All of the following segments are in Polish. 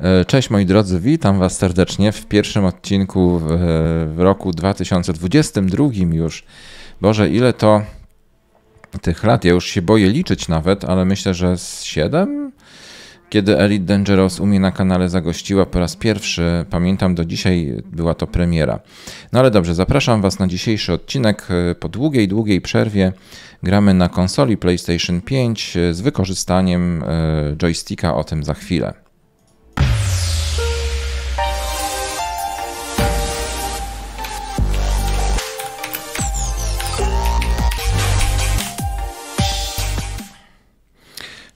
E, cześć moi drodzy, witam Was serdecznie w pierwszym odcinku w e, roku 2022 już. Boże, ile to tych lat, ja już się boję liczyć nawet, ale myślę, że z 7? Kiedy Elite Dangerous u mnie na kanale zagościła po raz pierwszy, pamiętam do dzisiaj była to premiera. No ale dobrze, zapraszam Was na dzisiejszy odcinek. E, po długiej, długiej przerwie gramy na konsoli PlayStation 5 z wykorzystaniem joysticka, o tym za chwilę.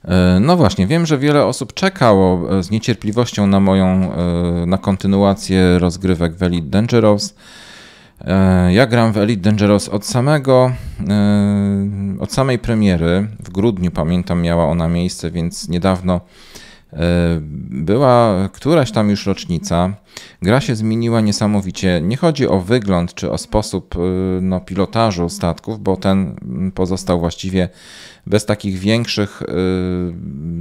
E, no właśnie, wiem, że wiele osób czekało e, z niecierpliwością na moją, e, na kontynuację rozgrywek w Elite Dangerous. Ja gram w Elite Dangerous od samego, od samej premiery, w grudniu pamiętam miała ona miejsce, więc niedawno E, była któraś tam już rocznica. Gra się zmieniła niesamowicie. Nie chodzi o wygląd czy o sposób e, no, pilotażu statków, bo ten pozostał właściwie bez takich większych, e,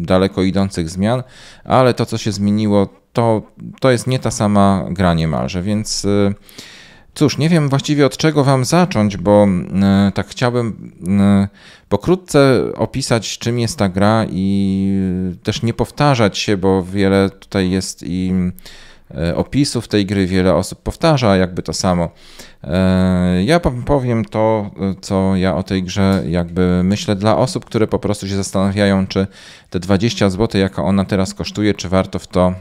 daleko idących zmian, ale to, co się zmieniło, to, to jest nie ta sama gra niemalże, więc. Yy, Cóż, nie wiem właściwie od czego Wam zacząć, bo e, tak chciałbym e, pokrótce opisać, czym jest ta gra i e, też nie powtarzać się, bo wiele tutaj jest i opisów tej gry, wiele osób powtarza jakby to samo. Ja powiem to, co ja o tej grze jakby myślę dla osób, które po prostu się zastanawiają, czy te 20 zł, jaka ona teraz kosztuje, czy warto w to,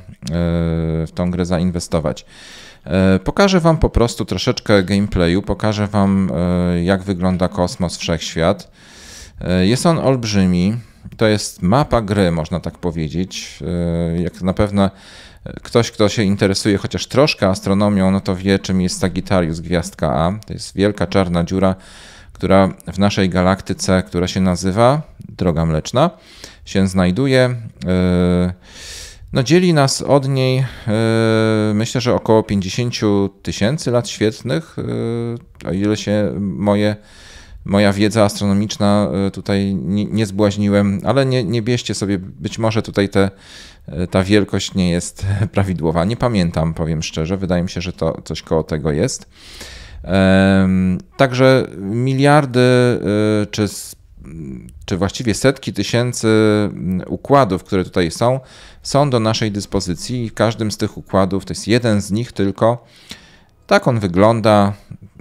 w tą grę zainwestować. E, pokażę Wam po prostu troszeczkę gameplayu, pokażę Wam e, jak wygląda kosmos, wszechświat. E, jest on olbrzymi, to jest mapa gry, można tak powiedzieć. Jak na pewno ktoś, kto się interesuje chociaż troszkę astronomią, no to wie czym jest Sagittarius gwiazdka A. To jest wielka czarna dziura, która w naszej galaktyce, która się nazywa Droga Mleczna, się znajduje. Yy... No, dzieli nas od niej yy, myślę, że około 50 tysięcy lat świetnych, yy, o ile się moje, moja wiedza astronomiczna yy, tutaj nie, nie zbłaźniłem, ale nie, nie bierzcie sobie, być może tutaj te, ta wielkość nie jest prawidłowa. Nie pamiętam, powiem szczerze, wydaje mi się, że to coś koło tego jest. Także miliardy czy czy właściwie setki tysięcy mm, układów, które tutaj są, są do naszej dyspozycji i każdym z tych układów, to jest jeden z nich tylko, tak on wygląda,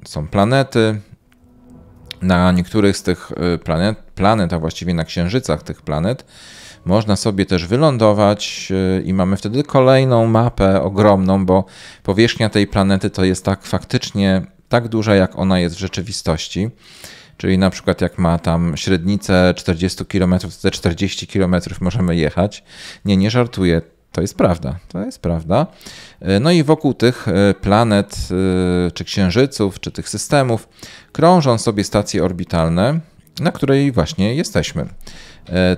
są planety, na niektórych z tych y, planet, planet, a właściwie na księżycach tych planet, można sobie też wylądować y, i mamy wtedy kolejną mapę ogromną, bo powierzchnia tej planety to jest tak faktycznie tak duża, jak ona jest w rzeczywistości. Czyli na przykład jak ma tam średnicę 40 km, to te 40 km możemy jechać. Nie, nie żartuję. To jest prawda, to jest prawda. E, no i wokół tych e, planet, e, czy księżyców, czy tych systemów krążą sobie stacje orbitalne, na której właśnie jesteśmy.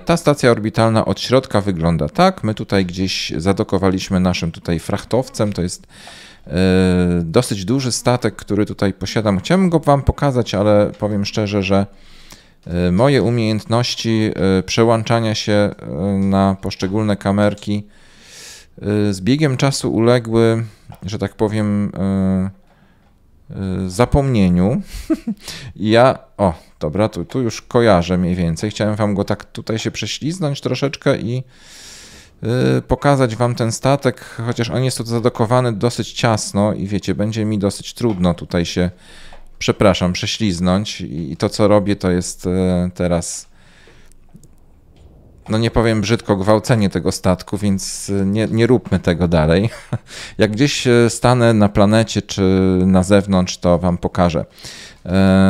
Ta stacja orbitalna od środka wygląda tak. My tutaj gdzieś zadokowaliśmy naszym tutaj frachtowcem, to jest E, dosyć duży statek, który tutaj posiadam. Chciałbym go Wam pokazać, ale powiem szczerze, że e, moje umiejętności e, przełączania się na poszczególne kamerki z biegiem czasu uległy, że tak powiem, zapomnieniu. I ja, o, dobra, tu, tu już kojarzę mniej więcej. Chciałem Wam go tak tutaj się prześliznąć troszeczkę i Y, pokazać wam ten statek, chociaż on jest tu zadokowany dosyć ciasno i wiecie, będzie mi dosyć trudno tutaj się, przepraszam, prześliznąć i to co robię to jest y, teraz, no nie powiem brzydko, gwałcenie tego statku, więc y, nie, nie róbmy tego dalej. Jak gdzieś stanę na planecie czy na zewnątrz, to wam pokażę.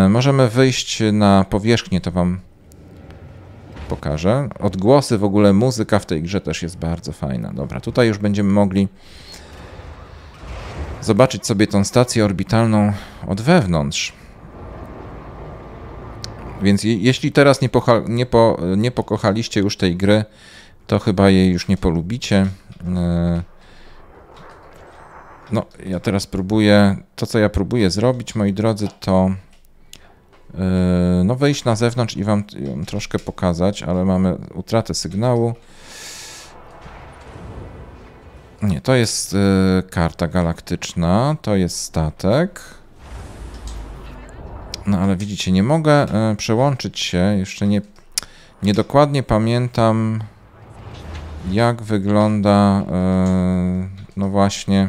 Możemy wyjść na powierzchnię, to wam pokażę. Odgłosy, w ogóle muzyka w tej grze też jest bardzo fajna. Dobra, tutaj już będziemy mogli zobaczyć sobie tą stację orbitalną od wewnątrz. Więc je, jeśli teraz nie, nie, po, nie pokochaliście już tej gry, to chyba jej już nie polubicie. E, no, ja teraz próbuję, to co ja próbuję zrobić, moi drodzy, to E, no wejść na zewnątrz i wam troszkę pokazać, ale mamy utratę sygnału. Nie, to jest e, karta galaktyczna, to jest statek. No ale widzicie, nie mogę e, przełączyć się, jeszcze nie, niedokładnie dokładnie pamiętam jak wygląda no właśnie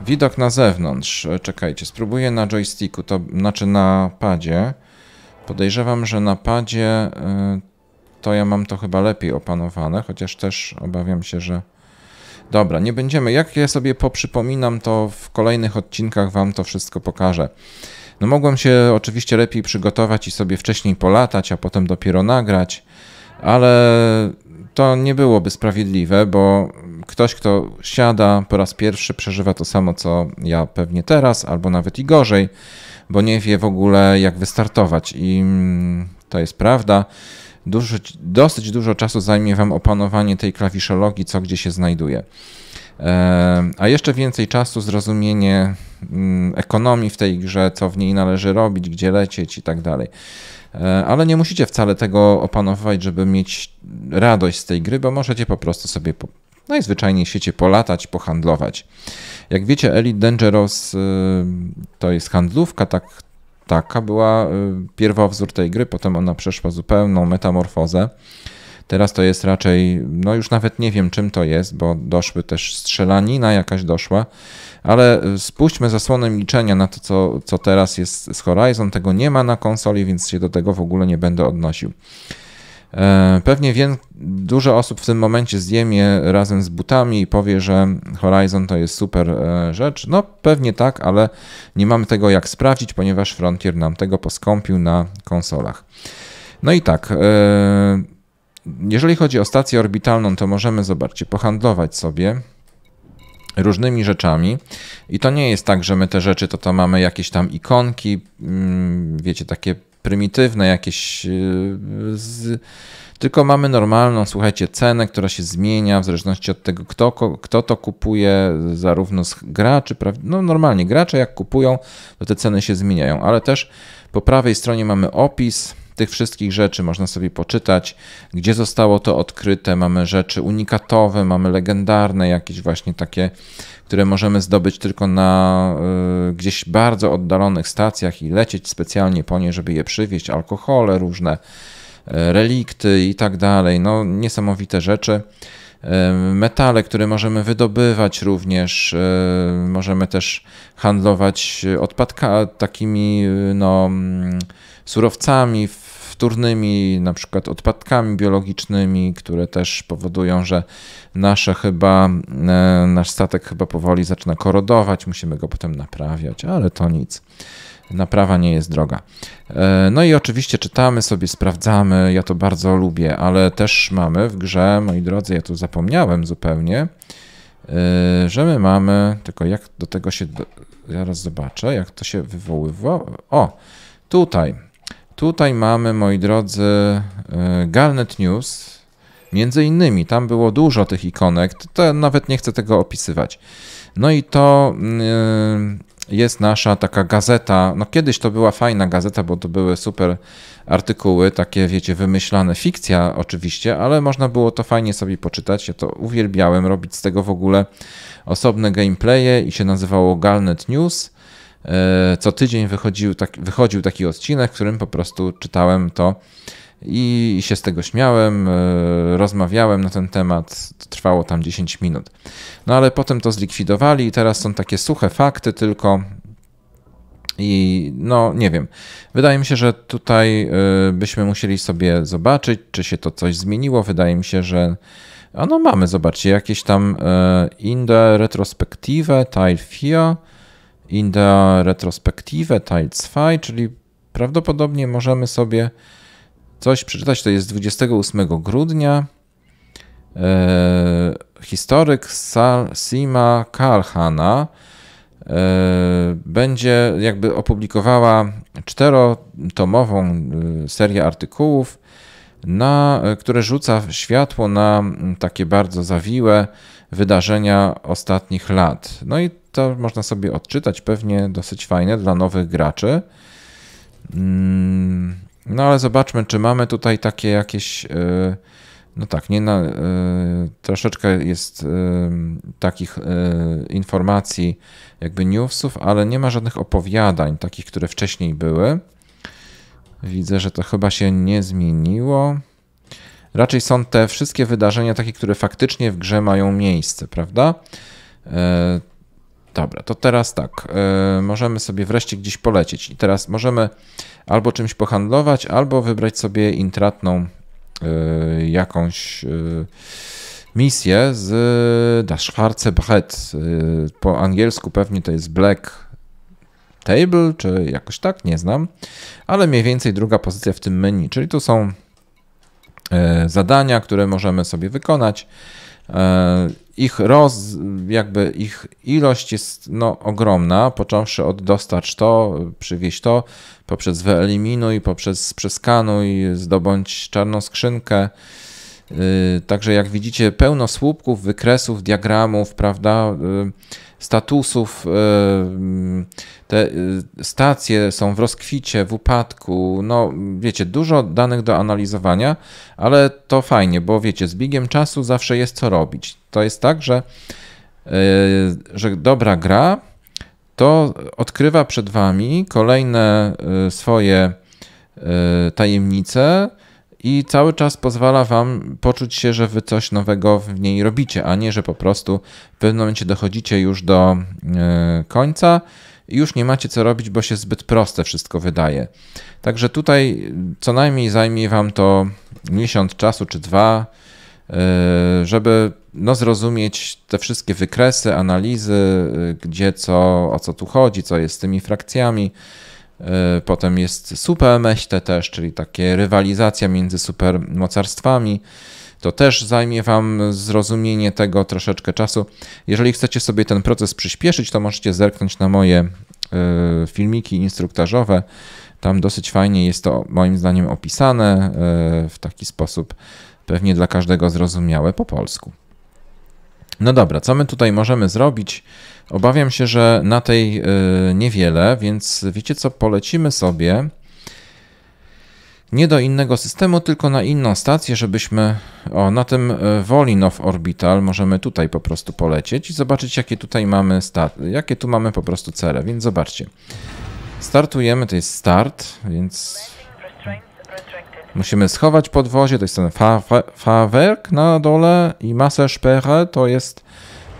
Widok na zewnątrz. Czekajcie, spróbuję na joysticku, to znaczy na padzie. Podejrzewam, że na padzie y, to ja mam to chyba lepiej opanowane, chociaż też obawiam się, że... Dobra, nie będziemy. Jak ja sobie poprzypominam, to w kolejnych odcinkach wam to wszystko pokażę. No mogłem się oczywiście lepiej przygotować i sobie wcześniej polatać, a potem dopiero nagrać, ale to nie byłoby sprawiedliwe, bo ktoś, kto siada po raz pierwszy, przeżywa to samo, co ja pewnie teraz, albo nawet i gorzej, bo nie wie w ogóle, jak wystartować. I mm, to jest prawda. Dużo, dosyć dużo czasu zajmie Wam opanowanie tej klawiszologii, co gdzie się znajduje. E, a jeszcze więcej czasu zrozumienie mm, ekonomii w tej grze, co w niej należy robić, gdzie lecieć i tak dalej. E, ale nie musicie wcale tego opanowywać, żeby mieć radość z tej gry, bo możecie po prostu sobie po najzwyczajniej w świecie polatać, pohandlować. Jak wiecie, Elite Dangerous y, to jest handlówka, tak, taka była y, pierwowzór tej gry, potem ona przeszła zupełną metamorfozę. Teraz to jest raczej, no już nawet nie wiem czym to jest, bo doszły też strzelanina jakaś doszła, ale spuśćmy zasłonę milczenia na to, co, co teraz jest z Horizon. Tego nie ma na konsoli, więc się do tego w ogóle nie będę odnosił. E, pewnie wie, dużo osób w tym momencie zdjemie razem z butami i powie, że Horizon to jest super e, rzecz. No pewnie tak, ale nie mamy tego jak sprawdzić, ponieważ Frontier nam tego poskąpił na konsolach. No i tak, e, jeżeli chodzi o stację orbitalną, to możemy, zobaczcie, pohandlować sobie różnymi rzeczami. I to nie jest tak, że my te rzeczy, to to mamy jakieś tam ikonki, mm, wiecie, takie prymitywne, jakieś. Yy, z... Tylko mamy normalną, słuchajcie, cenę, która się zmienia w zależności od tego, kto, kto to kupuje, zarówno z graczy, no normalnie gracze jak kupują, to te ceny się zmieniają, ale też po prawej stronie mamy opis tych wszystkich rzeczy można sobie poczytać, gdzie zostało to odkryte. Mamy rzeczy unikatowe, mamy legendarne, jakieś właśnie takie, które możemy zdobyć tylko na y, gdzieś bardzo oddalonych stacjach i lecieć specjalnie po nie, żeby je przywieźć. Alkohole różne, y, relikty i tak dalej. No, niesamowite rzeczy y, metale, które możemy wydobywać również. Y, możemy też handlować odpadkami, takimi y, no, mm, surowcami w wtórnymi, na przykład odpadkami biologicznymi, które też powodują, że nasze chyba, e, nasz statek chyba powoli zaczyna korodować, musimy go potem naprawiać, ale to nic naprawa nie jest droga. E, no i oczywiście czytamy sobie, sprawdzamy, ja to bardzo lubię, ale też mamy w grze, moi drodzy, ja tu zapomniałem zupełnie, e, że my mamy, tylko jak do tego się, zaraz zobaczę, jak to się wywoływa. O, tutaj Tutaj mamy, moi drodzy, e, Galnet News. Między innymi, tam było dużo tych ikonek, to nawet nie chcę tego opisywać. No i to mm, e, jest nasza taka gazeta. No kiedyś to była fajna gazeta, bo to były super artykuły, takie wiecie, wymyślane, fikcja oczywiście, ale można było to fajnie sobie poczytać. Ja to uwielbiałem robić z tego w ogóle osobne gameplaye i się nazywało Galnet News. E, co tydzień wychodził, tak, wychodził taki odcinek, w którym po prostu czytałem to i się z tego śmiałem, e, rozmawiałem na ten temat, trwało tam 10 minut. No ale potem to zlikwidowali i teraz są takie suche fakty tylko i no nie wiem. Wydaje mi się, że tutaj e, byśmy musieli sobie zobaczyć, czy się to coś zmieniło. Wydaje mi się, że a no mamy, zobaczcie, jakieś tam Inde retrospektive, Tile Fio, in the retrospektive Teil 2, czyli prawdopodobnie możemy sobie coś przeczytać. To jest 28 grudnia. E, historyk Sal Sima Karhana e, będzie jakby opublikowała czterotomową e, serię artykułów, na, które rzuca światło na takie bardzo zawiłe wydarzenia ostatnich lat. No i to można sobie odczytać, pewnie dosyć fajne dla nowych graczy. Mm, no ale zobaczmy, czy mamy tutaj takie jakieś. Y, no tak, nie na, y, troszeczkę jest y, takich informacji, jakby newsów, ale nie ma żadnych opowiadań, takich, które wcześniej były. Widzę, że to chyba się nie zmieniło. Raczej są te wszystkie wydarzenia takie, które faktycznie w grze mają miejsce, prawda? Dobra, to teraz tak, e, możemy sobie wreszcie gdzieś polecieć i teraz możemy albo czymś pohandlować, albo wybrać sobie intratną e, jakąś e, misję z Das Schwarze Brett. Po angielsku pewnie to jest Black Table, czy jakoś tak, nie znam, ale mniej więcej druga pozycja w tym menu, czyli tu są zadania, które możemy sobie wykonać. E, ich roz, jakby ich ilość jest no, ogromna, począwszy od dostarcz to, przywieź to, poprzez wyeliminuj, poprzez przeskanuj, zdobądź czarną skrzynkę, Y, także jak widzicie, pełno słupków, wykresów, diagramów, prawda, y, statusów. Y, mm, te stacje są w rozkwicie, w upadku. No, wiecie, dużo danych do analizowania, ale to fajnie, bo wiecie, z biegiem czasu zawsze jest co robić. To jest tak, że, że dobra gra to odkrywa przed wami kolejne swoje tajemnice i cały czas pozwala Wam poczuć się, że Wy coś nowego w niej robicie, a nie, że po prostu w pewnym momencie dochodzicie już do e, końca i już nie macie co robić, bo się zbyt proste wszystko wydaje. Także tutaj co najmniej zajmie Wam to miesiąc czasu czy dwa, e, żeby no, zrozumieć te wszystkie wykresy, analizy, e, gdzie co, o co tu chodzi, co jest z tymi frakcjami. E, potem jest Super Meście też, czyli takie rywalizacja między supermocarstwami. To też zajmie Wam zrozumienie tego troszeczkę czasu. Jeżeli chcecie sobie ten proces przyspieszyć, to możecie zerknąć na moje e, filmiki instruktażowe. Tam dosyć fajnie jest to moim zdaniem opisane e, w taki sposób pewnie dla każdego zrozumiałe po polsku. No dobra, co my tutaj możemy zrobić? Obawiam się, że na tej y, niewiele, więc wiecie co, polecimy sobie nie do innego systemu, tylko na inną stację, żebyśmy o, na tym Volinov y, Orbital możemy tutaj po prostu polecieć i zobaczyć jakie tutaj mamy jakie tu mamy po prostu cele, więc zobaczcie. Startujemy, to jest start, więc musimy schować podwozie, to jest ten fawerk na dole i Massesperre to jest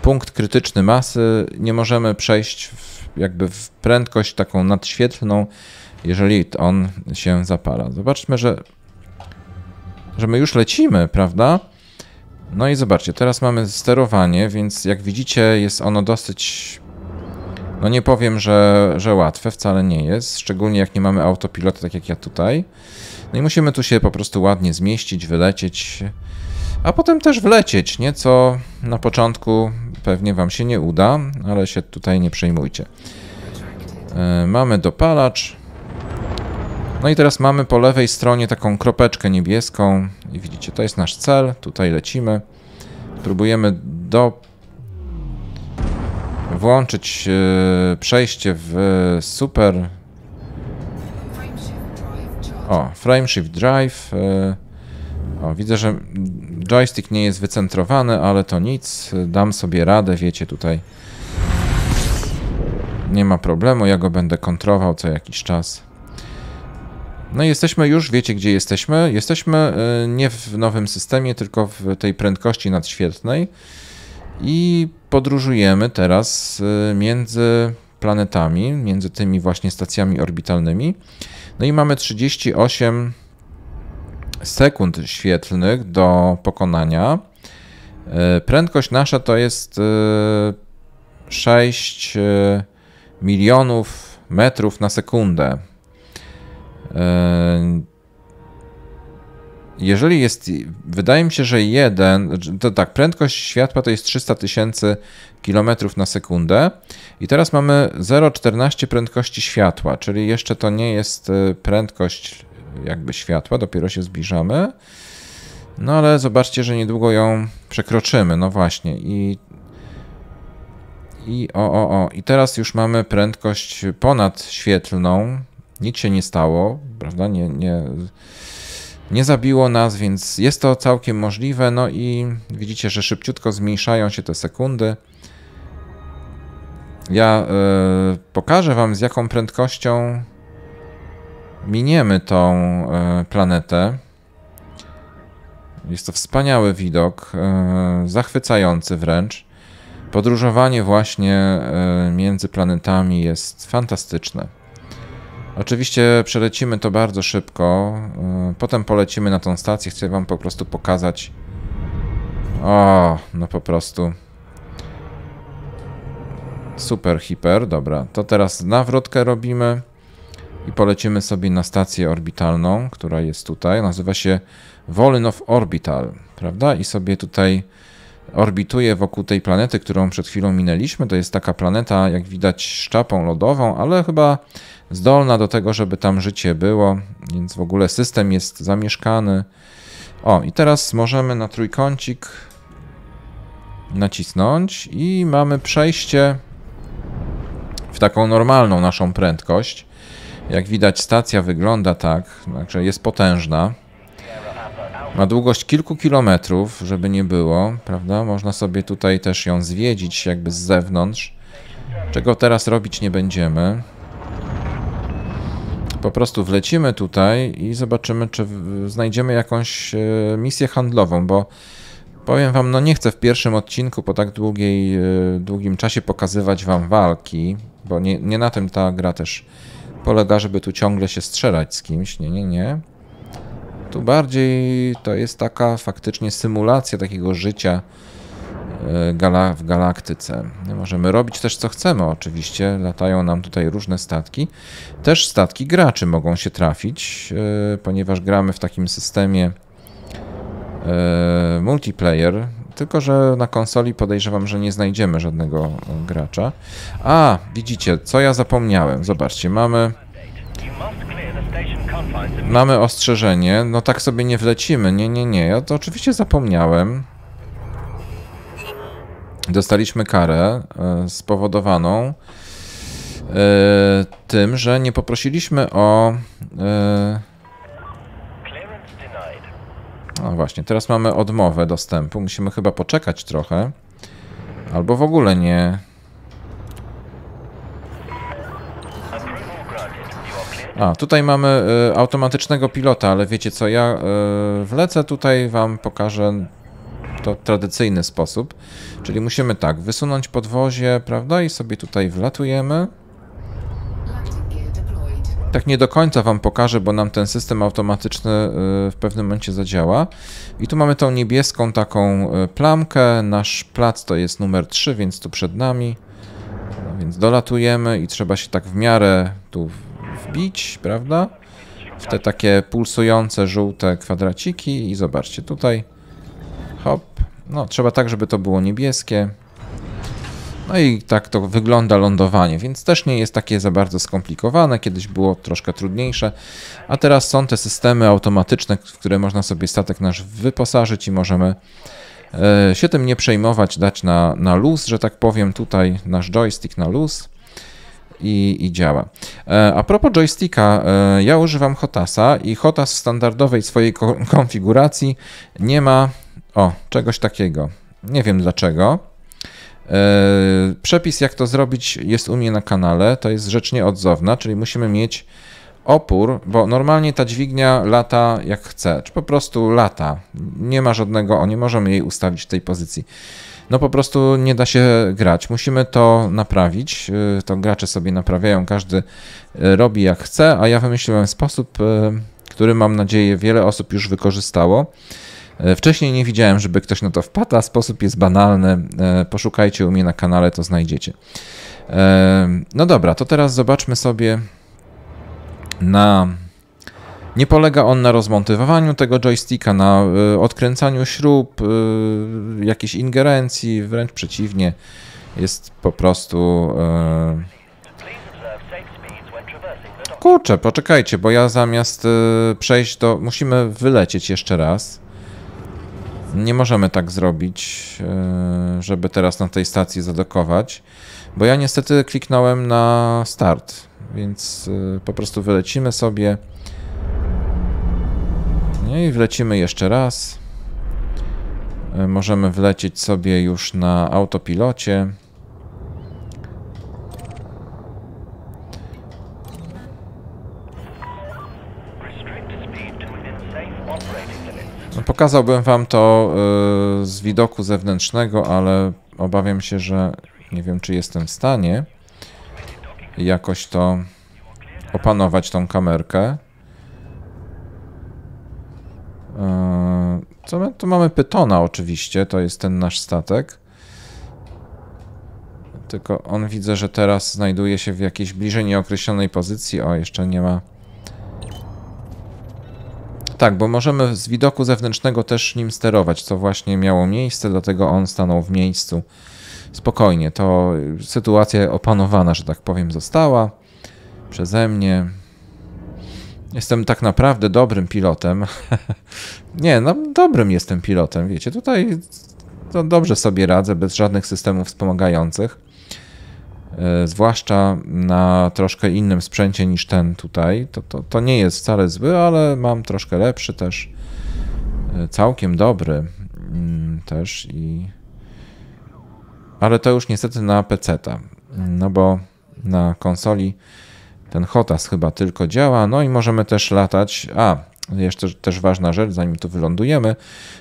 punkt krytyczny masy, nie możemy przejść w, jakby w prędkość taką nadświetlną, jeżeli on się zapala. Zobaczmy, że, że my już lecimy, prawda? No i zobaczcie, teraz mamy sterowanie, więc jak widzicie jest ono dosyć... No nie powiem, że, że łatwe, wcale nie jest, szczególnie jak nie mamy autopilota, tak jak ja tutaj. No i musimy tu się po prostu ładnie zmieścić, wylecieć, a potem też wlecieć, nie? Co na początku Pewnie wam się nie uda, ale się tutaj nie przejmujcie. E, mamy dopalacz. No i teraz mamy po lewej stronie taką kropeczkę niebieską. I widzicie, to jest nasz cel. Tutaj lecimy. Próbujemy do... włączyć e, przejście w e, super... O, Frameshift Drive. O, widzę, że joystick nie jest wycentrowany, ale to nic. Dam sobie radę, wiecie, tutaj nie ma problemu. Ja go będę kontrował co jakiś czas. No i jesteśmy już, wiecie gdzie jesteśmy. Jesteśmy y, nie w nowym systemie, tylko w tej prędkości nadświetlnej. I podróżujemy teraz y, między planetami, między tymi właśnie stacjami orbitalnymi. No i mamy 38 sekund świetlnych do pokonania. E, prędkość nasza to jest 6 e, e, milionów metrów na sekundę. Jeżeli jest, wydaje mi się, że jeden, to tak, prędkość światła to jest 300 tysięcy kilometrów na sekundę i teraz mamy 0,14 prędkości światła, czyli jeszcze to nie jest prędkość jakby światła, dopiero się zbliżamy. No ale zobaczcie, że niedługo ją przekroczymy, no właśnie i... I o, o, o, i teraz już mamy prędkość ponad świetlną. nic się nie stało, prawda, nie, nie, nie zabiło nas, więc jest to całkiem możliwe, no i widzicie, że szybciutko zmniejszają się te sekundy. Ja e, pokażę Wam z jaką prędkością miniemy tą e, planetę. Jest to wspaniały widok, e, zachwycający wręcz. Podróżowanie właśnie e, między planetami jest fantastyczne. Oczywiście przelecimy to bardzo szybko. Potem polecimy na tą stację. Chcę wam po prostu pokazać. O, no po prostu. Super, hiper, dobra. To teraz nawrotkę robimy i polecimy sobie na stację orbitalną, która jest tutaj, nazywa się Wolinow Orbital, prawda? I sobie tutaj orbituje wokół tej planety, którą przed chwilą minęliśmy. To jest taka planeta, jak widać, szczapą lodową, ale chyba zdolna do tego, żeby tam życie było, więc w ogóle system jest zamieszkany. O, i teraz możemy na trójkącik nacisnąć i mamy przejście w taką normalną naszą prędkość. Jak widać stacja wygląda tak, także znaczy jest potężna. Ma długość kilku kilometrów, żeby nie było, prawda? Można sobie tutaj też ją zwiedzić jakby z zewnątrz, czego teraz robić nie będziemy. Po prostu wlecimy tutaj i zobaczymy, czy znajdziemy jakąś e, misję handlową, bo powiem wam, no nie chcę w pierwszym odcinku po tak długiej, e, długim czasie pokazywać wam walki, bo nie, nie na tym ta gra też polega, żeby tu ciągle się strzelać z kimś. Nie, nie, nie. Tu bardziej to jest taka faktycznie symulacja takiego życia e, w galaktyce. Możemy robić też co chcemy, oczywiście. Latają nam tutaj różne statki. Też statki graczy mogą się trafić, e, ponieważ gramy w takim systemie e, multiplayer, tylko, że na konsoli podejrzewam, że nie znajdziemy żadnego e, gracza. A, widzicie, co ja zapomniałem. Zobaczcie, mamy... Mamy ostrzeżenie. No tak sobie nie wlecimy. Nie, nie, nie. Ja to oczywiście zapomniałem. Dostaliśmy karę e, spowodowaną e, tym, że nie poprosiliśmy o no właśnie, teraz mamy odmowę dostępu. Musimy chyba poczekać trochę. Albo w ogóle nie... A, tutaj mamy y, automatycznego pilota, ale wiecie co, ja y, wlecę tutaj, wam pokażę to tradycyjny sposób. Czyli musimy tak, wysunąć podwozie, prawda, i sobie tutaj wlatujemy tak nie do końca Wam pokażę, bo nam ten system automatyczny y, w pewnym momencie zadziała. I tu mamy tą niebieską taką y, plamkę. Nasz plac to jest numer 3, więc tu przed nami. No więc dolatujemy i trzeba się tak w miarę tu wbić, prawda? W te takie pulsujące żółte kwadraciki i zobaczcie tutaj. Hop. No, trzeba tak, żeby to było niebieskie. No i tak to wygląda lądowanie, więc też nie jest takie za bardzo skomplikowane. Kiedyś było troszkę trudniejsze, a teraz są te systemy automatyczne, w które można sobie statek nasz wyposażyć i możemy e, się tym nie przejmować, dać na, na luz, że tak powiem, tutaj nasz joystick na luz. I, i, działa. E, a propos joysticka, e, ja używam Hotasa i Hotas w standardowej swojej konfiguracji nie ma o czegoś takiego. Nie wiem dlaczego. E, przepis, jak to zrobić, jest u mnie na kanale. To jest rzecz nieodzowna, czyli musimy mieć opór, bo normalnie ta dźwignia lata jak chce, czy po prostu lata. Nie ma żadnego, o nie możemy jej ustawić w tej pozycji. No po prostu nie da się grać. Musimy to naprawić. E, to gracze sobie naprawiają, każdy e, robi jak chce, a ja wymyśliłem sposób, który mam nadzieję wiele osób już wykorzystało. E, wcześniej nie widziałem, żeby ktoś na to wpadł, a sposób jest banalny. E, poszukajcie u mnie na kanale, to znajdziecie. E, no dobra, to teraz zobaczmy sobie na... Nie polega on na rozmontowywaniu tego joysticka, na odkręcaniu śrub, jakiejś ingerencji, wręcz przeciwnie. Jest po prostu... Kurczę, poczekajcie, bo ja zamiast przejść do... Musimy wylecieć jeszcze raz. Nie możemy tak zrobić, e, żeby teraz na tej stacji zadokować, bo ja niestety kliknąłem na start, więc e, po prostu wylecimy sobie no i wlecimy jeszcze raz. E, możemy wlecieć sobie już na autopilocie. Pokazałbym wam to y, z widoku zewnętrznego, ale obawiam się, że nie wiem, czy jestem w stanie jakoś to opanować tą kamerkę. Y, co my, tu mamy Pytona oczywiście, to jest ten nasz statek. Tylko on widzę, że teraz znajduje się w jakiejś bliżej nieokreślonej pozycji. O, jeszcze nie ma tak, bo możemy z widoku zewnętrznego też nim sterować, co właśnie miało miejsce, dlatego on stanął w miejscu. Spokojnie, to sytuacja opanowana, że tak powiem, została przeze mnie. Jestem tak naprawdę dobrym pilotem. Nie, no dobrym jestem pilotem, wiecie, tutaj to no, dobrze sobie radzę bez żadnych systemów wspomagających. E, zwłaszcza na troszkę innym sprzęcie niż ten tutaj, to, to, to nie jest wcale zły, ale mam troszkę lepszy też, e, całkiem dobry mm, też i... Ale to już niestety na pc -ta, no bo na konsoli ten HOTAS chyba tylko działa, no i możemy też latać, a jeszcze też ważna rzecz, zanim tu wylądujemy,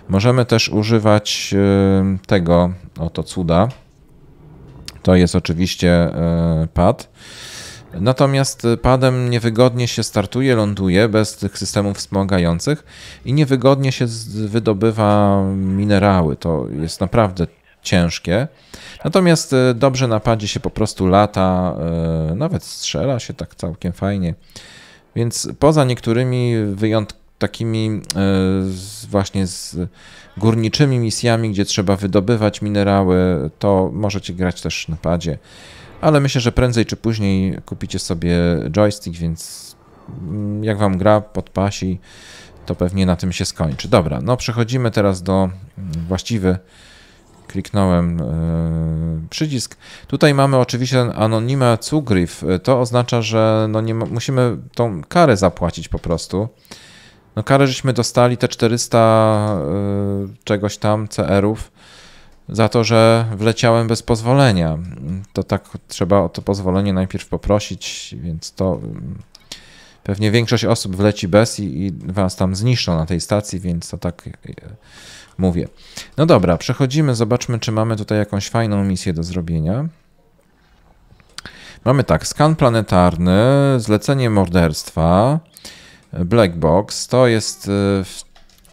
możemy też używać e, tego oto cuda, to jest oczywiście e, pad. Natomiast padem niewygodnie się startuje, ląduje bez tych systemów wspomagających i niewygodnie się wydobywa minerały. To jest naprawdę ciężkie. Natomiast e, dobrze na padzie się po prostu lata, e, nawet strzela się tak całkiem fajnie. Więc poza niektórymi wyjątkami, takimi e, właśnie z górniczymi misjami, gdzie trzeba wydobywać minerały, to możecie grać też na padzie. Ale myślę, że prędzej czy później kupicie sobie joystick, więc mm, jak wam gra podpasi, to pewnie na tym się skończy. Dobra, no przechodzimy teraz do mm, właściwy kliknąłem yy, przycisk. Tutaj mamy oczywiście anonima cugriff. To oznacza, że no nie ma, musimy tą karę zapłacić po prostu. No karę żeśmy dostali, te 400 y, czegoś tam CR-ów za to, że wleciałem bez pozwolenia. To tak trzeba o to pozwolenie najpierw poprosić, więc to y, pewnie większość osób wleci bez i, i was tam zniszczą na tej stacji, więc to tak y, mówię. No dobra, przechodzimy, zobaczmy, czy mamy tutaj jakąś fajną misję do zrobienia. Mamy tak, skan planetarny, zlecenie morderstwa, black box, to jest y,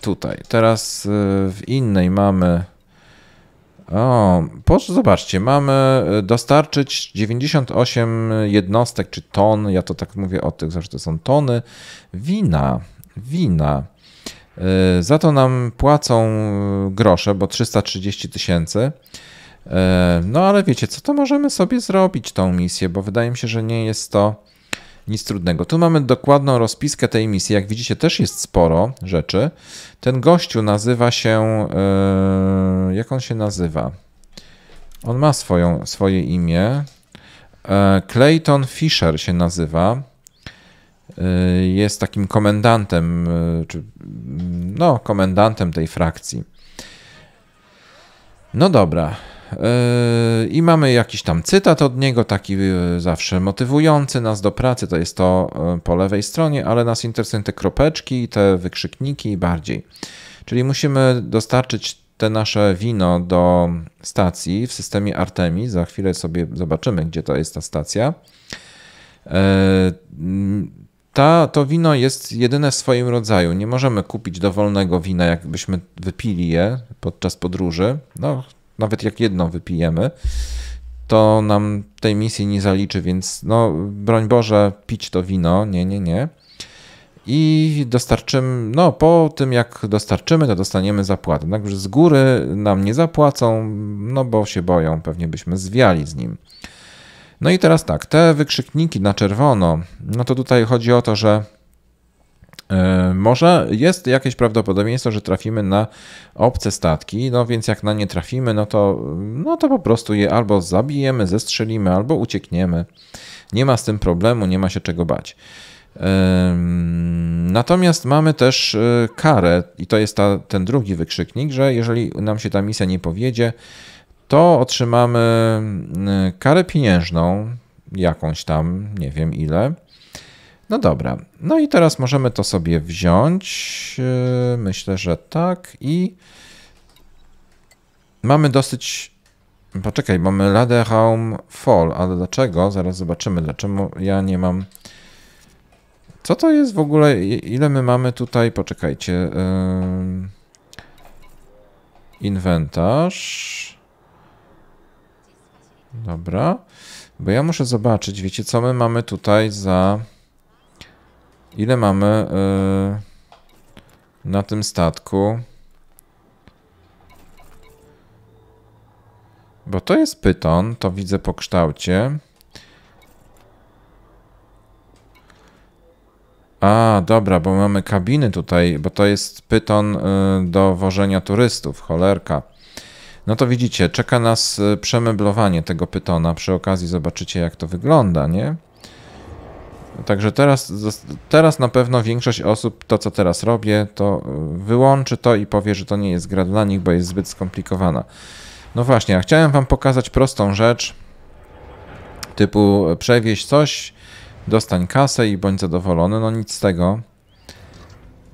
tutaj. Teraz y, w innej mamy... O, zobaczcie, mamy y, dostarczyć 98 jednostek czy ton, ja to tak mówię o tych, zawsze to są tony, wina, wina. Za to nam płacą grosze, bo 330 tysięcy. No ale wiecie, co to możemy sobie zrobić tą misję, bo wydaje mi się, że nie jest to nic trudnego. Tu mamy dokładną rozpiskę tej misji. Jak widzicie, też jest sporo rzeczy. Ten gościu nazywa się. Yy, jak on się nazywa? On ma swoją, swoje imię. E, Clayton Fisher się nazywa. E, jest takim komendantem, czy, no, komendantem tej frakcji. No dobra, Yy, I mamy jakiś tam cytat od niego, taki yy, zawsze motywujący nas do pracy. To jest to yy, po lewej stronie, ale nas interesują te kropeczki, te wykrzykniki i bardziej. Czyli musimy dostarczyć te nasze wino do stacji w systemie Artemis. Za chwilę sobie zobaczymy, gdzie to jest ta stacja. Ta, to wino jest jedyne w swoim rodzaju. Nie możemy kupić dowolnego wina, jakbyśmy wypili je podczas podróży. No, nawet jak jedną wypijemy, to nam tej misji nie zaliczy, więc no broń Boże, pić to wino, nie, nie, nie. I dostarczymy, no po tym jak dostarczymy, to dostaniemy zapłatę. Także no, z góry nam nie zapłacą, no bo się boją, pewnie byśmy zwiali z nim. No i teraz tak, te wykrzykniki na czerwono, no to tutaj chodzi o to, że E, może jest jakieś prawdopodobieństwo, że trafimy na obce statki, no więc jak na nie trafimy, no to, no to po prostu je albo zabijemy, zestrzelimy, albo uciekniemy. Nie ma z tym problemu, nie ma się czego bać. E, natomiast mamy też e, karę, i to jest ta, ten drugi wykrzyknik, że jeżeli nam się ta misja nie powiedzie, to otrzymamy karę pieniężną, jakąś tam, nie wiem ile. No dobra, no i teraz możemy to sobie wziąć. E, myślę, że tak i mamy dosyć... Poczekaj, mamy Lade Home Fall, ale dlaczego? Zaraz zobaczymy, dlaczego ja nie mam... Co to jest w ogóle? Ile my mamy tutaj? Poczekajcie. Inwentarz. Dobra. Bo ja muszę zobaczyć, wiecie co my mamy tutaj za... Ile mamy yy, na tym statku? Bo to jest pyton, to widzę po kształcie. A, dobra, bo mamy kabiny tutaj, bo to jest pyton y, do wożenia turystów, cholerka. No to widzicie, czeka nas y, przemeblowanie tego pytona. Przy okazji zobaczycie, jak to wygląda, nie? Także teraz, teraz na pewno większość osób to, co teraz robię, to y, wyłączy to i powie, że to nie jest gra dla nich, bo jest zbyt skomplikowana. No właśnie, a chciałem Wam pokazać prostą rzecz, typu e, przewieź coś, dostań kasę i bądź zadowolony. No nic z tego.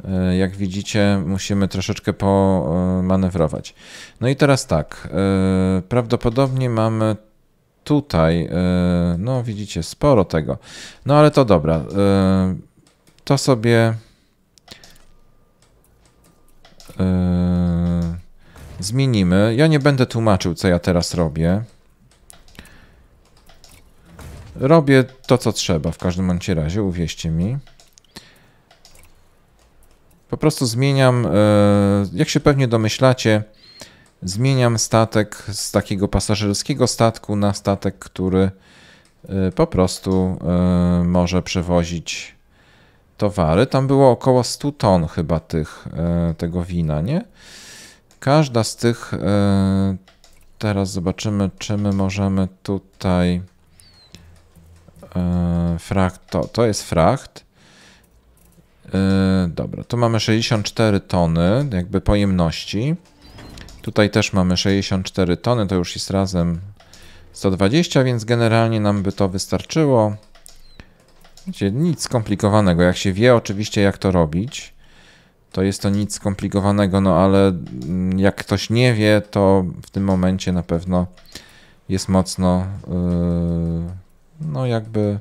E, jak widzicie, musimy troszeczkę pomanewrować. E, no i teraz tak, prawdopodobnie mamy tutaj, e, no widzicie, sporo tego. No ale to dobra, e, to sobie e, zmienimy. Ja nie będę tłumaczył, co ja teraz robię. Robię to, co trzeba w każdym bądź razie, uwierzcie mi. Po prostu zmieniam, jak się pewnie domyślacie, Zmieniam statek z takiego pasażerskiego statku na statek, który e, po prostu e, może przewozić towary. Tam było około 100 ton chyba tych, e, tego wina, nie? Każda z tych, teraz zobaczymy, czy my możemy tutaj frakt, to, to jest fracht. Dobra, tu mamy 64 tony jakby pojemności. Tutaj też mamy 64 tony, to już jest razem 120, więc generalnie nam by to wystarczyło. Wiecie, nic skomplikowanego. Jak się wie oczywiście jak to robić, to jest to nic skomplikowanego, no ale mm, jak ktoś nie wie, to w tym momencie na pewno jest mocno yy, no jakby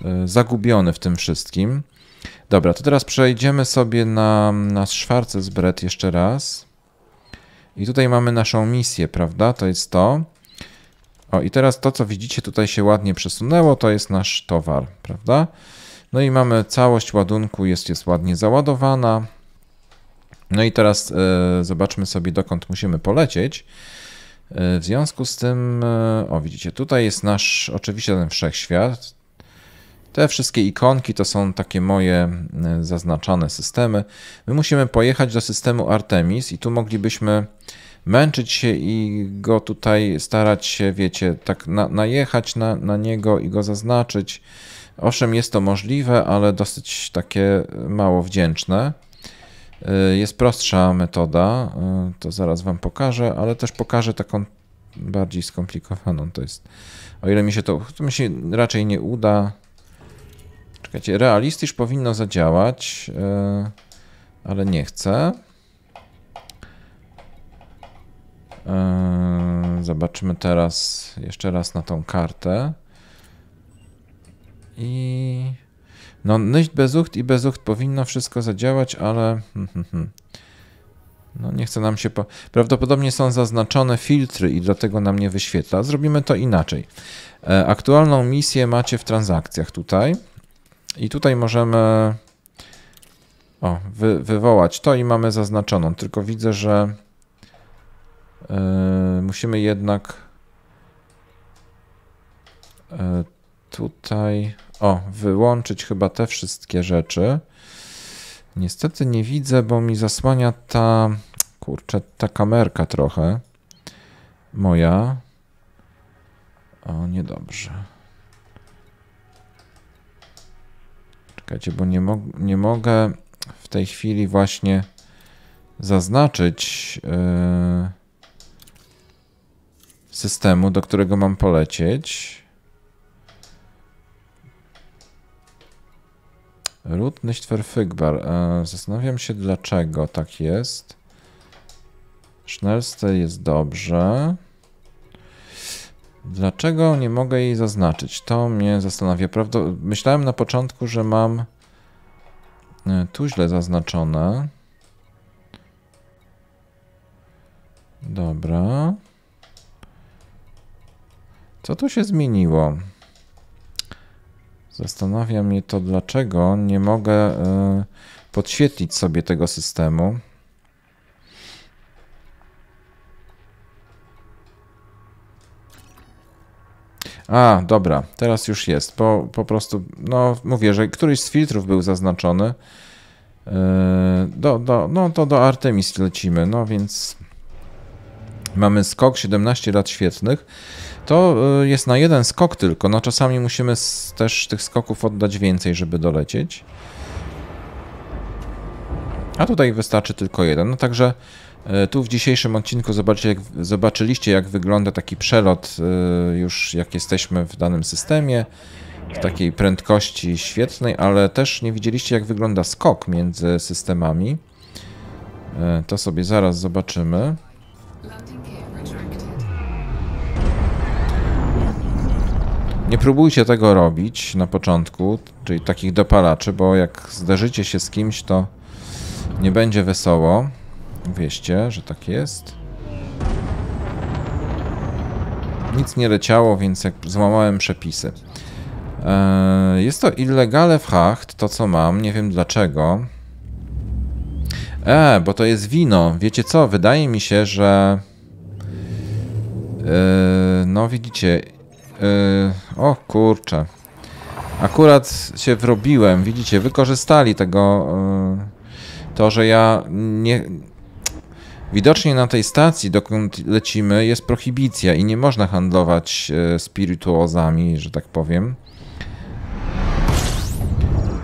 yy, zagubiony w tym wszystkim. Dobra, to teraz przejdziemy sobie na, na Schwarzesbret jeszcze raz. I tutaj mamy naszą misję, prawda? To jest to. O, i teraz to, co widzicie, tutaj się ładnie przesunęło, to jest nasz towar, prawda? No i mamy całość ładunku, jest, jest ładnie załadowana. No i teraz y, zobaczmy sobie, dokąd musimy polecieć. Y, w związku z tym, y, o widzicie, tutaj jest nasz, oczywiście ten wszechświat, te wszystkie ikonki to są takie moje zaznaczane systemy. My musimy pojechać do systemu Artemis i tu moglibyśmy męczyć się i go tutaj starać się, wiecie, tak na, najechać na, na niego i go zaznaczyć. Owszem, jest to możliwe, ale dosyć takie mało wdzięczne. Y, jest prostsza metoda, y, to zaraz Wam pokażę, ale też pokażę taką bardziej skomplikowaną. To jest, o ile mi się to, to mi się raczej nie uda, Czekajcie, realistyż powinno zadziałać, yy, ale nie chcę. Yy, e, zobaczymy teraz jeszcze raz na tą kartę. I... No, nicht bezucht i bezucht powinno wszystko zadziałać, ale... Hmm, hmm, hmm. No nie chce nam się... Po... Prawdopodobnie są zaznaczone filtry i dlatego nam nie wyświetla. Zrobimy to inaczej. E, aktualną misję macie w transakcjach tutaj. I tutaj możemy o, wy, wywołać to i mamy zaznaczoną. Tylko widzę, że yy, musimy jednak yy, tutaj o, wyłączyć chyba te wszystkie rzeczy. Niestety nie widzę, bo mi zasłania ta kurczę, ta kamerka trochę moja. O, niedobrze. Czekajcie, bo nie, nie mogę w tej chwili właśnie zaznaczyć yy, systemu, do którego mam polecieć. Root nicht verfügbar. E, zastanawiam się dlaczego tak jest. Schnellste jest dobrze. Dlaczego nie mogę jej zaznaczyć? To mnie zastanawia. Prawda, myślałem na początku, że mam e, tu źle zaznaczone. Dobra. Co tu się zmieniło? Zastanawia mnie to, dlaczego nie mogę e, podświetlić sobie tego systemu. A, dobra, teraz już jest, bo po prostu, no mówię, że któryś z filtrów był zaznaczony. Yy, do, do, no to do Artemis lecimy, no więc mamy skok 17 lat świetnych. To yy, jest na jeden skok tylko, no czasami musimy też tych skoków oddać więcej, żeby dolecieć. A tutaj wystarczy tylko jeden, no także E, tu w dzisiejszym odcinku zobaczy, jak, zobaczyliście, jak wygląda taki przelot, e, już jak jesteśmy w danym systemie, w takiej prędkości świetnej, ale też nie widzieliście, jak wygląda skok między systemami. E, to sobie zaraz zobaczymy. Nie próbujcie tego robić na początku, czyli takich dopalaczy, bo jak zderzycie się z kimś, to nie będzie wesoło. Wieście, że tak jest. Nic nie leciało, więc jak złamałem przepisy. E, jest to illegale fracht, to co mam, nie wiem dlaczego. E, bo to jest wino. Wiecie co, wydaje mi się, że... Yy, no widzicie... Yy, o kurczę. Akurat się wrobiłem, widzicie, wykorzystali tego... Yy, to, że ja nie Widocznie na tej stacji, dokąd lecimy, jest prohibicja i nie można handlować e, spirituozami, że tak powiem.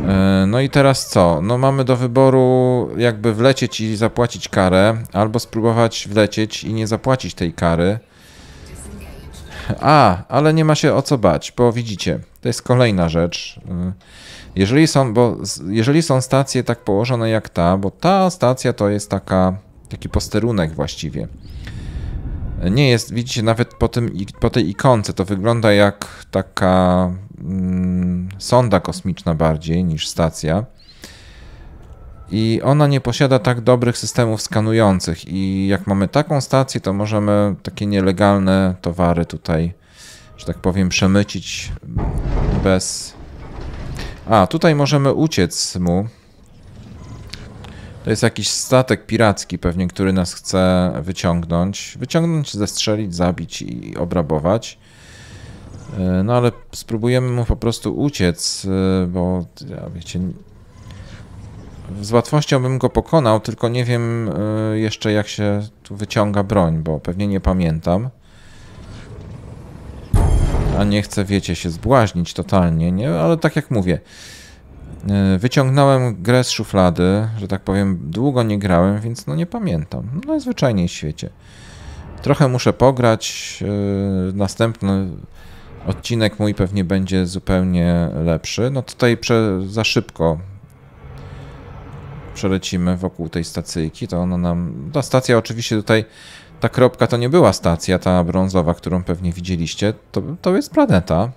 E, no i teraz co? No mamy do wyboru jakby wlecieć i zapłacić karę, albo spróbować wlecieć i nie zapłacić tej kary. A, ale nie ma się o co bać, bo widzicie, to jest kolejna rzecz. E, jeżeli są, bo jeżeli są stacje tak położone jak ta, bo ta stacja to jest taka Taki posterunek właściwie. Nie jest, widzicie, nawet po, tym, po tej ikonce to wygląda jak taka mm, sonda kosmiczna bardziej niż stacja. I ona nie posiada tak dobrych systemów skanujących. I jak mamy taką stację, to możemy takie nielegalne towary tutaj, że tak powiem, przemycić bez. A, tutaj możemy uciec mu to jest jakiś statek piracki pewnie, który nas chce wyciągnąć. Wyciągnąć, zestrzelić, zabić i obrabować. E, no ale spróbujemy mu po prostu uciec, e, bo ja wiecie... Z łatwością bym go pokonał, tylko nie wiem e, jeszcze jak się tu wyciąga broń, bo pewnie nie pamiętam. A nie chcę, wiecie, się zbłaźnić totalnie, nie? Ale tak jak mówię, E, wyciągnąłem grę z szuflady, że tak powiem, długo nie grałem, więc no nie pamiętam. No najzwyczajniej w świecie. Trochę muszę pograć. E, następny odcinek mój pewnie będzie zupełnie lepszy. No tutaj prze, za szybko przelecimy wokół tej stacyjki. To ona nam. Ta stacja oczywiście tutaj. Ta kropka to nie była stacja, ta brązowa, którą pewnie widzieliście. To, to jest planeta.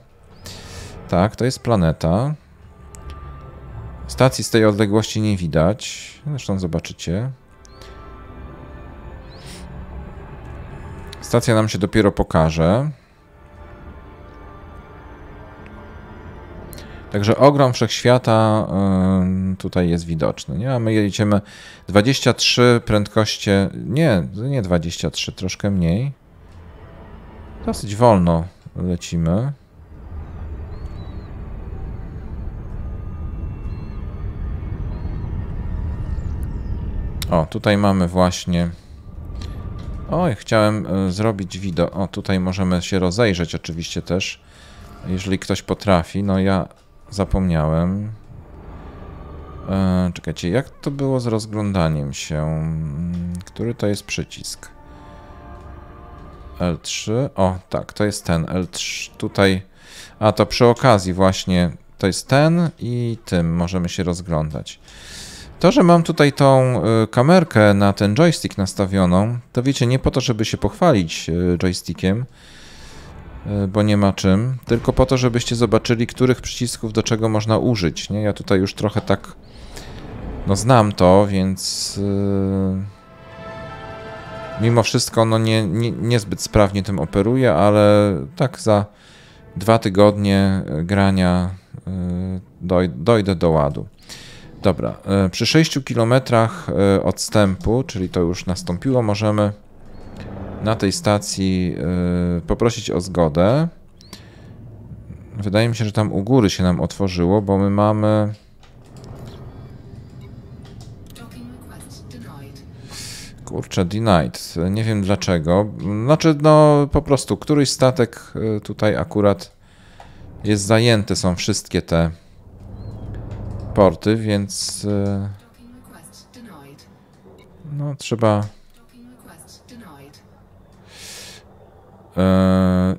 Tak, to jest planeta. Stacji z tej odległości nie widać. Zresztą zobaczycie. Stacja nam się dopiero pokaże. Także ogrom wszechświata y, tutaj jest widoczny. Nie? A my jedziemy 23 prędkości. Nie, nie 23, troszkę mniej. Dosyć wolno lecimy. O, tutaj mamy właśnie... O, ja chciałem e, zrobić widok. O, tutaj możemy się rozejrzeć oczywiście też, jeżeli ktoś potrafi. No ja zapomniałem. E, czekajcie, jak to było z rozglądaniem się? Mm, który to jest przycisk? L3. O, tak, to jest ten L3. Tutaj, a to przy okazji właśnie, to jest ten i tym możemy się rozglądać. To, że mam tutaj tą y, kamerkę na ten joystick nastawioną, to wiecie, nie po to, żeby się pochwalić y, joystickiem, y, bo nie ma czym, tylko po to, żebyście zobaczyli, których przycisków do czego można użyć. Nie? Ja tutaj już trochę tak, no znam to, więc yy... mimo wszystko no nie, nie, niezbyt sprawnie tym operuję, ale tak za dwa tygodnie grania yy, doj, dojdę do ładu. Dobra, e, przy 6 km e, odstępu, czyli to już nastąpiło, możemy na tej stacji e, poprosić o zgodę. Wydaje mi się, że tam u góry się nam otworzyło, bo my mamy... Kurczę, denied. Nie wiem dlaczego. Znaczy, no po prostu któryś statek tutaj akurat jest zajęty, są wszystkie te porty, więc... E, no, trzeba... E,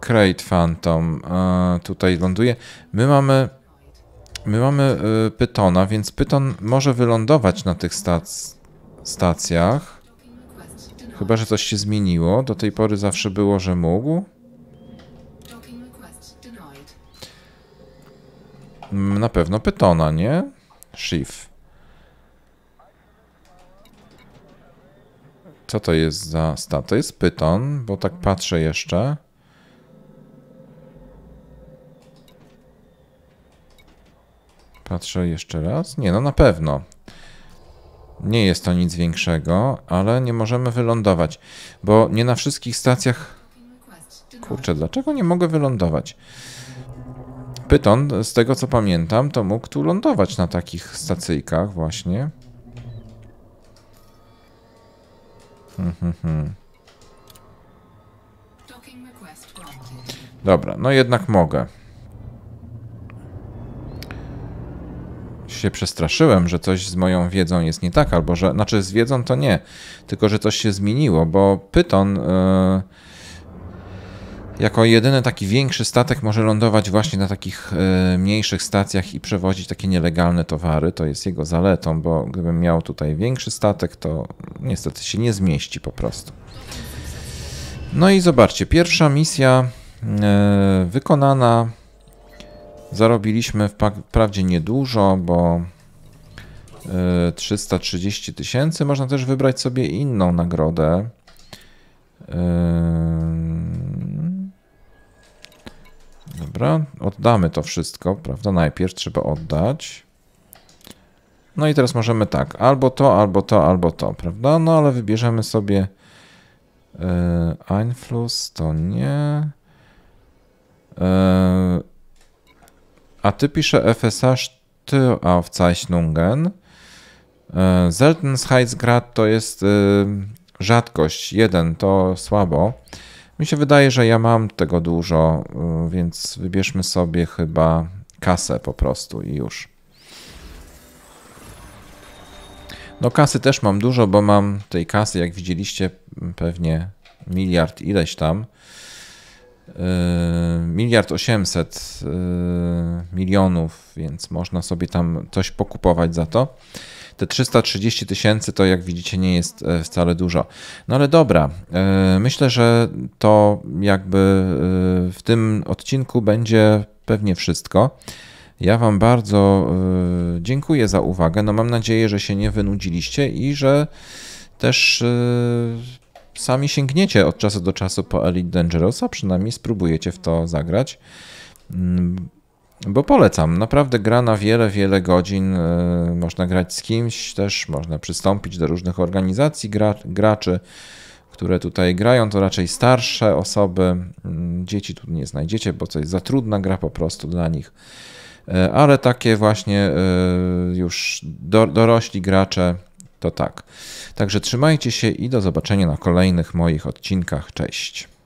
Crate Phantom e, tutaj ląduje. My mamy... My mamy Pytona, więc Pyton może wylądować na tych stac stacjach. Chyba, że coś się zmieniło. Do tej pory zawsze było, że mógł. Mm, na pewno Pytona, nie? Shift. Co to jest za stat? To jest Pyton, bo tak patrzę jeszcze. Patrzę jeszcze raz. Nie, no na pewno. Nie jest to nic większego, ale nie możemy wylądować, bo nie na wszystkich stacjach... Kurczę, dlaczego nie mogę wylądować? Pyton, z tego co pamiętam, to mógł tu lądować na takich stacyjkach właśnie. Hmm, hmm, hmm. Dobra, no jednak mogę. Się przestraszyłem, że coś z moją wiedzą jest nie tak, albo że, znaczy z wiedzą to nie, tylko że coś się zmieniło, bo Pyton... Yy jako jedyny taki większy statek może lądować właśnie na takich e, mniejszych stacjach i przewozić takie nielegalne towary. To jest jego zaletą, bo gdybym miał tutaj większy statek, to niestety się nie zmieści po prostu. No i zobaczcie, pierwsza misja e, wykonana. Zarobiliśmy wprawdzie niedużo, bo 330 e, tysięcy. Można też wybrać sobie inną nagrodę. Dobra, oddamy to wszystko, prawda? Najpierw trzeba oddać. No i teraz możemy tak, albo to, albo to, albo to, prawda? No ale wybierzemy sobie e, Einfluss, to nie. E, a ty pisze FSA Störaufzeichnungen. E, Seltenheitsgrad to jest rzadkość, jeden to słabo. Mi się wydaje, że ja mam tego dużo, y, więc wybierzmy sobie chyba kasę po prostu i już. No kasy też mam dużo, bo mam tej kasy, jak widzieliście, pewnie miliard ileś tam. Y, miliard osiemset y, milionów, więc można sobie tam coś pokupować za to. Te 330 tysięcy to jak widzicie nie jest e, wcale dużo. No ale dobra, e, myślę, że to jakby e, w tym odcinku będzie pewnie wszystko. Ja Wam bardzo dziękuję za uwagę. No mam nadzieję, że się nie wynudziliście i że też sami sięgniecie od czasu do czasu po Elite Dangerousa, przynajmniej spróbujecie w to zagrać. Mm, bo polecam. Naprawdę gra na wiele, wiele godzin. E, można grać z kimś, też można przystąpić do różnych organizacji gra, graczy, które tutaj grają. To raczej starsze osoby. Mm, dzieci tu nie znajdziecie, bo to jest za trudna gra po prostu dla nich. E, ale takie właśnie e, już dorośli gracze to tak. Także trzymajcie się i do zobaczenia na kolejnych moich odcinkach. Cześć.